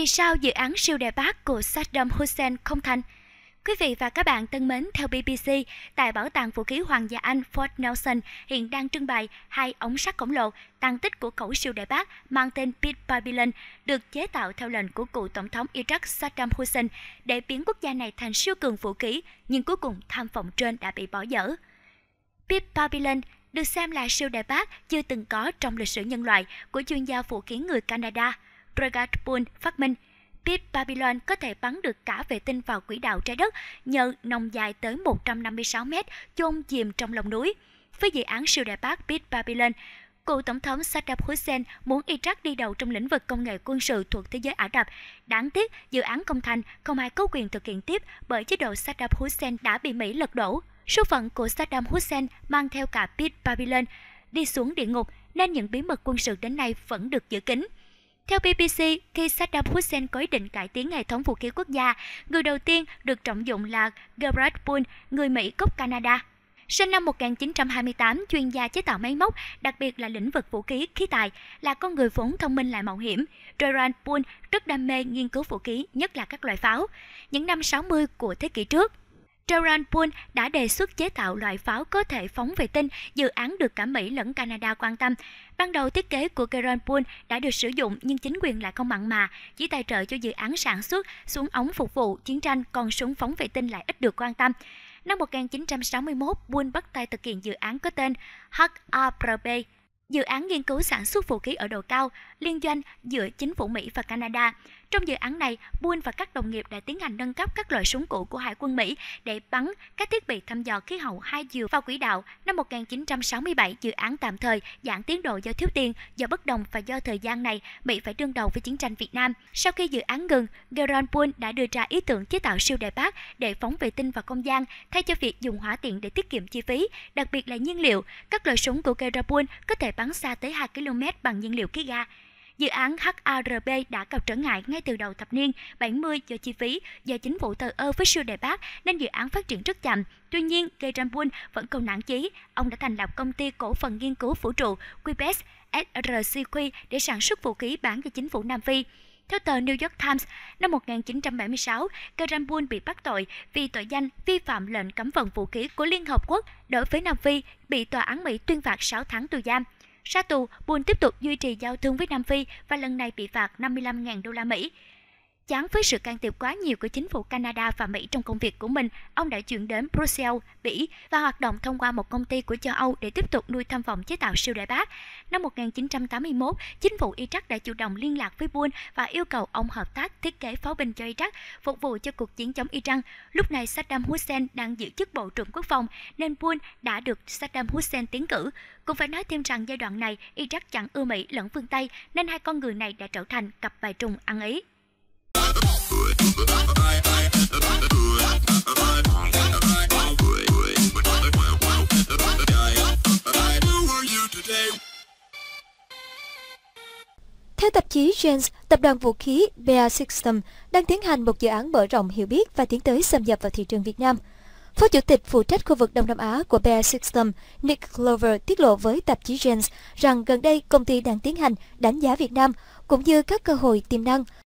Vì sao dự án siêu đề bác của Saddam Hussein không thành? Quý vị và các bạn thân mến, theo BBC, tại Bảo tàng Vũ khí Hoàng gia Anh Fort Nelson hiện đang trưng bày hai ống sắt khổng lồ, tăng tích của khẩu siêu đại bác mang tên Big Babylon, được chế tạo theo lệnh của cựu Tổng thống Iraq Saddam Hussein để biến quốc gia này thành siêu cường vũ khí, nhưng cuối cùng tham vọng trên đã bị bỏ dở. Big Babylon được xem là siêu đại bác chưa từng có trong lịch sử nhân loại của chuyên gia vũ khí người Canada – Brigad Bull phát minh. Pip Babylon có thể bắn được cả vệ tinh vào quỹ đạo trái đất nhờ nòng dài tới 156 mét chôn chìm trong lòng núi. Với dự án siêu đại bác Pip Babylon, cựu tổng thống Saddam Hussein muốn Iraq đi đầu trong lĩnh vực công nghệ quân sự thuộc thế giới Ả Rập. Đáng tiếc, dự án công thành không ai có quyền thực hiện tiếp bởi chế độ Saddam Hussein đã bị Mỹ lật đổ. Số phận của Saddam Hussein mang theo cả Pit Babylon đi xuống địa ngục nên những bí mật quân sự đến nay vẫn được giữ kín. Theo BBC, khi Saddam Hussein có ý định cải tiến hệ thống vũ khí quốc gia, người đầu tiên được trọng dụng là Gerard Poole, người Mỹ gốc Canada. Sinh năm 1928, chuyên gia chế tạo máy móc, đặc biệt là lĩnh vực vũ khí khí tài, là con người vốn thông minh lại mạo hiểm. Gerard Poole rất đam mê nghiên cứu vũ khí, nhất là các loại pháo. Những năm 60 của thế kỷ trước, Joranpool đã đề xuất chế tạo loại pháo có thể phóng vệ tinh, dự án được cả Mỹ lẫn Canada quan tâm. Ban đầu thiết kế của Joranpool đã được sử dụng nhưng chính quyền lại không mặn mà, chỉ tài trợ cho dự án sản xuất, xuống ống phục vụ, chiến tranh, còn súng phóng vệ tinh lại ít được quan tâm. Năm 1961, Bull bắt tay thực hiện dự án có tên HRB, dự án nghiên cứu sản xuất vũ khí ở độ cao, liên doanh giữa chính phủ Mỹ và Canada. Trong dự án này, Bull và các đồng nghiệp đã tiến hành nâng cấp các loại súng cũ của Hải quân Mỹ để bắn các thiết bị thăm dò khí hậu hai chiều vào quỹ đạo. Năm 1967, dự án tạm thời giãn tiến độ do thiếu tiền, do bất đồng và do thời gian này Mỹ phải đương đầu với chiến tranh Việt Nam. Sau khi dự án ngừng, Gerard Bull đã đưa ra ý tưởng chế tạo siêu đại bác để phóng vệ tinh vào không gian thay cho việc dùng hỏa tiện để tiết kiệm chi phí, đặc biệt là nhiên liệu. Các loại súng của Gerard Bull có thể bắn xa tới 2 km bằng nhiên liệu khí ga. Dự án HARB đã gặp trở ngại ngay từ đầu thập niên 70 do chi phí, do chính phủ thờ ơ với siêu đề bác nên dự án phát triển rất chậm. Tuy nhiên, Gerambun vẫn còn nản chí. Ông đã thành lập công ty cổ phần nghiên cứu vũ trụ QBES SRCQ để sản xuất vũ khí bán cho chính phủ Nam Phi. Theo tờ New York Times, năm 1976, Karambul bị bắt tội vì tội danh vi phạm lệnh cấm vận vũ khí của Liên Hợp Quốc đối với Nam Phi, bị Tòa án Mỹ tuyên phạt 6 tháng tù giam. Sát tù, Buôn tiếp tục duy trì giao thương với Nam Phi và lần này bị phạt 55.000 đô la Mỹ. Chán với sự can thiệp quá nhiều của chính phủ Canada và Mỹ trong công việc của mình, ông đã chuyển đến Brussels, Bỉ và hoạt động thông qua một công ty của châu Âu để tiếp tục nuôi tham vọng chế tạo siêu đại bác. Năm 1981, chính phủ Iraq đã chủ động liên lạc với Bull và yêu cầu ông hợp tác thiết kế pháo binh cho Iraq, phục vụ cho cuộc chiến chống Iran. Lúc này Saddam Hussein đang giữ chức Bộ trưởng Quốc phòng nên Bull đã được Saddam Hussein tiến cử. Cũng phải nói thêm rằng giai đoạn này Iraq chẳng ưa Mỹ lẫn phương Tây nên hai con người này đã trở thành cặp bài trùng ăn ý. Theo tạp chí James, tập đoàn vũ khí Bear System đang tiến hành một dự án mở rộng hiểu biết và tiến tới xâm nhập vào thị trường Việt Nam. Phó chủ tịch phụ trách khu vực Đông Nam Á của Bear System Nick Glover tiết lộ với tạp chí James rằng gần đây công ty đang tiến hành đánh giá Việt Nam cũng như các cơ hội tiềm năng